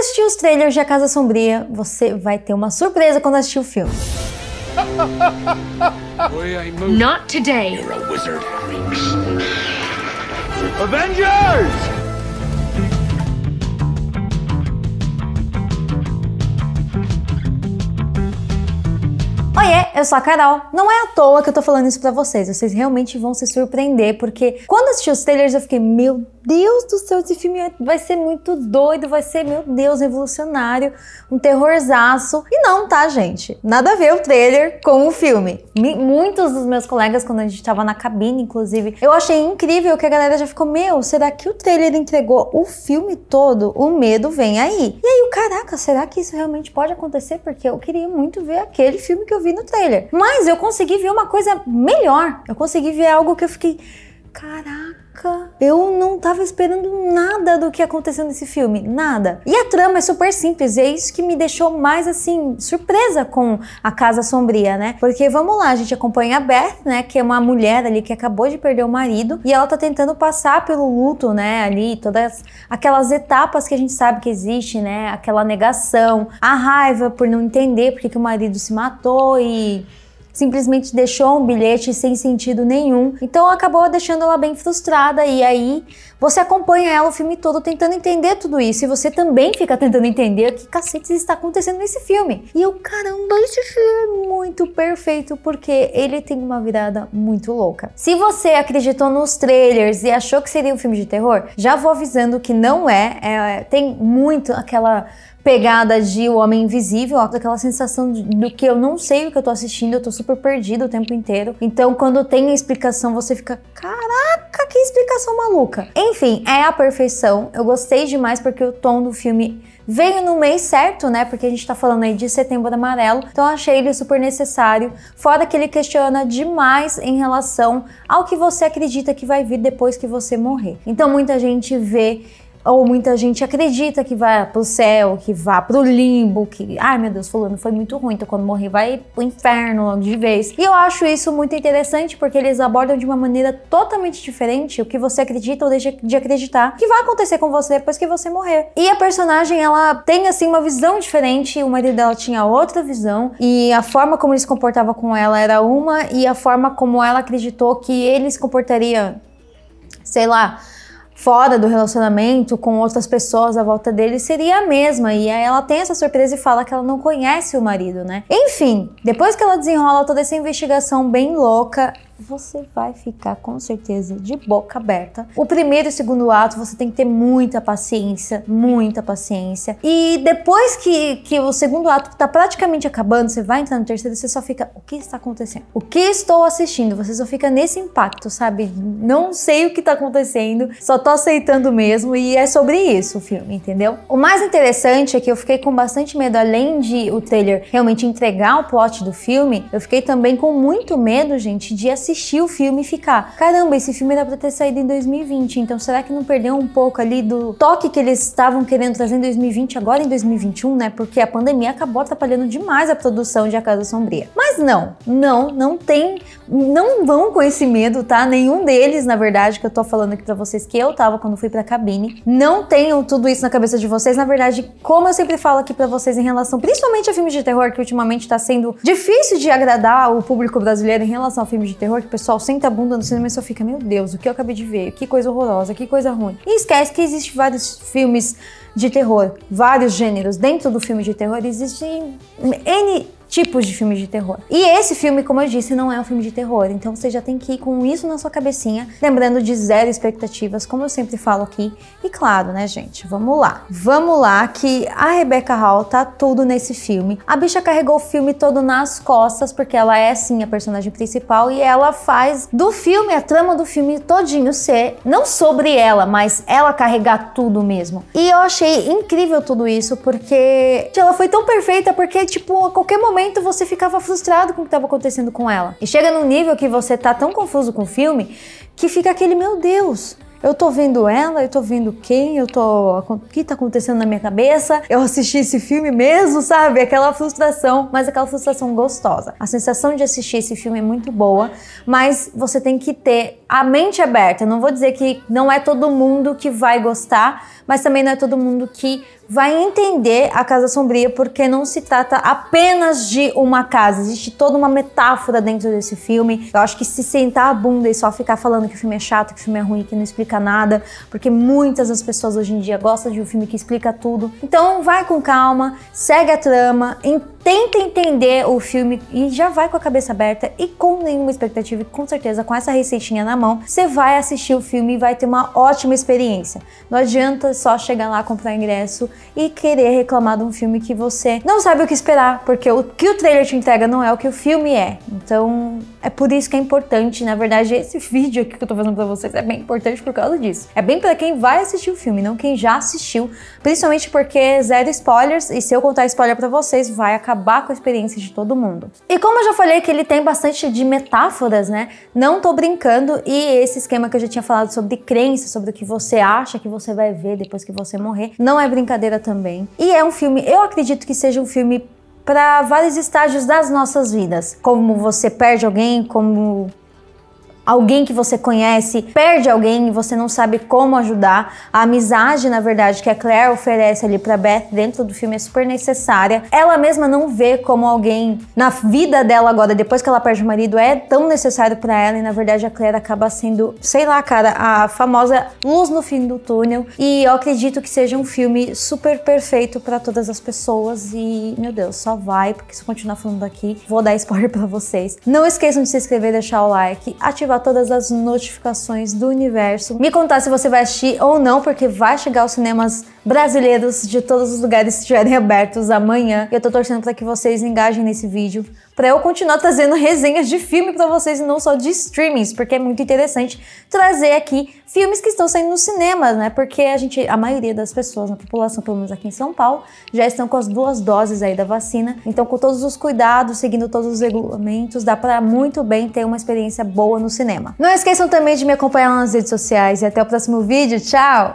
assistiu os trailers de A Casa Sombria, você vai ter uma surpresa quando assistir o filme. Not today. Avengers! Oiê, eu sou a Carol. Não é à toa que eu tô falando isso pra vocês. Vocês realmente vão se surpreender, porque quando assisti os trailers eu fiquei, meu Deus do céu, esse filme vai ser muito doido, vai ser, meu Deus, revolucionário, um terrorzaço. E não, tá, gente? Nada a ver o trailer com o filme. Me, muitos dos meus colegas, quando a gente tava na cabine, inclusive, eu achei incrível que a galera já ficou, meu, será que o trailer entregou o filme todo? O medo vem aí. E aí, o caraca, será que isso realmente pode acontecer? Porque eu queria muito ver aquele filme que eu vi no trailer. Mas eu consegui ver uma coisa melhor. Eu consegui ver algo que eu fiquei, caraca, eu não tava esperando nada do que aconteceu nesse filme, nada. E a trama é super simples, e é isso que me deixou mais assim surpresa com a Casa Sombria, né? Porque vamos lá, a gente acompanha a Beth, né, que é uma mulher ali que acabou de perder o marido e ela tá tentando passar pelo luto, né, ali todas aquelas etapas que a gente sabe que existe, né? Aquela negação, a raiva por não entender porque que o marido se matou e simplesmente deixou um bilhete sem sentido nenhum. Então acabou deixando ela bem frustrada e aí você acompanha ela o filme todo tentando entender tudo isso e você também fica tentando entender o que cacete está acontecendo nesse filme. E eu, caramba, esse filme é muito perfeito porque ele tem uma virada muito louca. Se você acreditou nos trailers e achou que seria um filme de terror, já vou avisando que não é, é tem muito aquela pegada de O Homem Invisível, aquela sensação do que eu não sei o que eu tô assistindo, eu tô super perdido o tempo inteiro. Então, quando tem a explicação, você fica, caraca, que explicação maluca. Enfim, é a perfeição. Eu gostei demais porque o tom do filme veio no mês certo, né? Porque a gente tá falando aí de setembro amarelo, então eu achei ele super necessário. Fora que ele questiona demais em relação ao que você acredita que vai vir depois que você morrer. Então muita gente vê ou muita gente acredita que vai pro céu, que vá pro limbo, que, ai meu Deus, fulano foi muito ruim, então quando morrer vai pro inferno de vez. E eu acho isso muito interessante porque eles abordam de uma maneira totalmente diferente o que você acredita ou deixa de acreditar que vai acontecer com você depois que você morrer. E a personagem, ela tem assim uma visão diferente, o marido dela tinha outra visão e a forma como ele se comportava com ela era uma e a forma como ela acreditou que ele se comportaria, sei lá, fora do relacionamento com outras pessoas à volta dele seria a mesma. E aí ela tem essa surpresa e fala que ela não conhece o marido, né? Enfim, depois que ela desenrola toda essa investigação bem louca, você vai ficar com certeza de boca aberta. O primeiro e segundo ato você tem que ter muita paciência, muita paciência. E depois que, que o segundo ato está praticamente acabando, você vai entrar no terceiro, você só fica: o que está acontecendo? O que estou assistindo? Você só fica nesse impacto, sabe? Não sei o que está acontecendo, só tô aceitando mesmo. E é sobre isso o filme, entendeu? O mais interessante é que eu fiquei com bastante medo, além de o trailer realmente entregar o plot do filme, eu fiquei também com muito medo, gente, de assistir assistir o filme e ficar, caramba, esse filme era para ter saído em 2020, então será que não perdeu um pouco ali do toque que eles estavam querendo trazer em 2020 agora em 2021, né? Porque a pandemia acabou atrapalhando demais a produção de A Casa Sombria. Mas não, não, não tem, não vão com esse medo, tá? Nenhum deles, na verdade, que eu tô falando aqui para vocês que eu tava quando fui para cabine. Não tenham tudo isso na cabeça de vocês, na verdade, como eu sempre falo aqui para vocês em relação principalmente a filmes de terror que ultimamente tá sendo difícil de agradar o público brasileiro em relação a filmes de terror que o pessoal senta a bunda no cinema e só fica, meu Deus, o que eu acabei de ver? Que coisa horrorosa, que coisa ruim. E esquece que existem vários filmes de terror, vários gêneros. Dentro do filme de terror existem N tipos de filmes de terror. E esse filme, como eu disse, não é um filme de terror, então você já tem que ir com isso na sua cabecinha, lembrando de zero expectativas, como eu sempre falo aqui. E claro, né, gente? Vamos lá. Vamos lá que a Rebecca Hall tá tudo nesse filme. A bicha carregou o filme todo nas costas, porque ela é sim a personagem principal e ela faz do filme, a trama do filme todinho ser não sobre ela, mas ela carregar tudo mesmo. E eu achei incrível tudo isso, porque ela foi tão perfeita, porque tipo, a qualquer momento momento você ficava frustrado com o que estava acontecendo com ela. E chega num nível que você tá tão confuso com o filme que fica aquele meu Deus, eu tô vendo ela, eu tô vendo quem, eu tô. O que tá acontecendo na minha cabeça? Eu assisti esse filme mesmo, sabe? Aquela frustração, mas aquela frustração gostosa. A sensação de assistir esse filme é muito boa, mas você tem que ter a mente é aberta. Não vou dizer que não é todo mundo que vai gostar, mas também não é todo mundo que vai entender a Casa Sombria, porque não se trata apenas de uma casa. Existe toda uma metáfora dentro desse filme. Eu acho que se sentar a bunda e só ficar falando que o filme é chato, que o filme é ruim, que não explica nada, porque muitas das pessoas hoje em dia gostam de um filme que explica tudo. Então vai com calma, segue a trama, tenta entender o filme e já vai com a cabeça aberta e com nenhuma expectativa e com certeza com essa receitinha na mão, você vai assistir o filme e vai ter uma ótima experiência. Não adianta só chegar lá, comprar ingresso e querer reclamar de um filme que você não sabe o que esperar, porque o que o trailer te entrega não é o que o filme é. Então, é por isso que é importante, na verdade, esse vídeo aqui que eu tô fazendo para vocês é bem importante por causa disso. É bem para quem vai assistir o filme, não quem já assistiu, principalmente porque zero spoilers e se eu contar spoiler para vocês vai acabar com a experiência de todo mundo. E como eu já falei que ele tem bastante de metáforas, né? Não tô brincando e esse esquema que eu já tinha falado sobre crença, sobre o que você acha que você vai ver depois que você morrer, não é brincadeira também. E é um filme, eu acredito que seja um filme para vários estágios das nossas vidas, como você perde alguém, como alguém que você conhece perde alguém e você não sabe como ajudar. A amizade, na verdade, que a Claire oferece ali para Beth dentro do filme é super necessária. Ela mesma não vê como alguém na vida dela agora, depois que ela perde o marido, é tão necessário para ela e na verdade a Claire acaba sendo, sei lá, cara, a famosa luz no fim do túnel. E eu acredito que seja um filme super perfeito para todas as pessoas e, meu Deus, só vai, porque se continuar falando aqui, vou dar spoiler para vocês. Não esqueçam de se inscrever, deixar o like, ativar todas as notificações do universo, me contar se você vai assistir ou não, porque vai chegar aos cinemas brasileiros de todos os lugares que estiverem abertos amanhã. Eu tô torcendo para que vocês engajem nesse vídeo, para eu continuar trazendo resenhas de filme para vocês e não só de streamings, porque é muito interessante trazer aqui filmes que estão saindo nos cinemas, né? Porque a gente, a maioria das pessoas na população, pelo menos aqui em São Paulo, já estão com as duas doses aí da vacina. Então, com todos os cuidados, seguindo todos os regulamentos, dá para muito bem ter uma experiência boa no cinema cinema. Não esqueçam também de me acompanhar nas redes sociais e até o próximo vídeo. Tchau!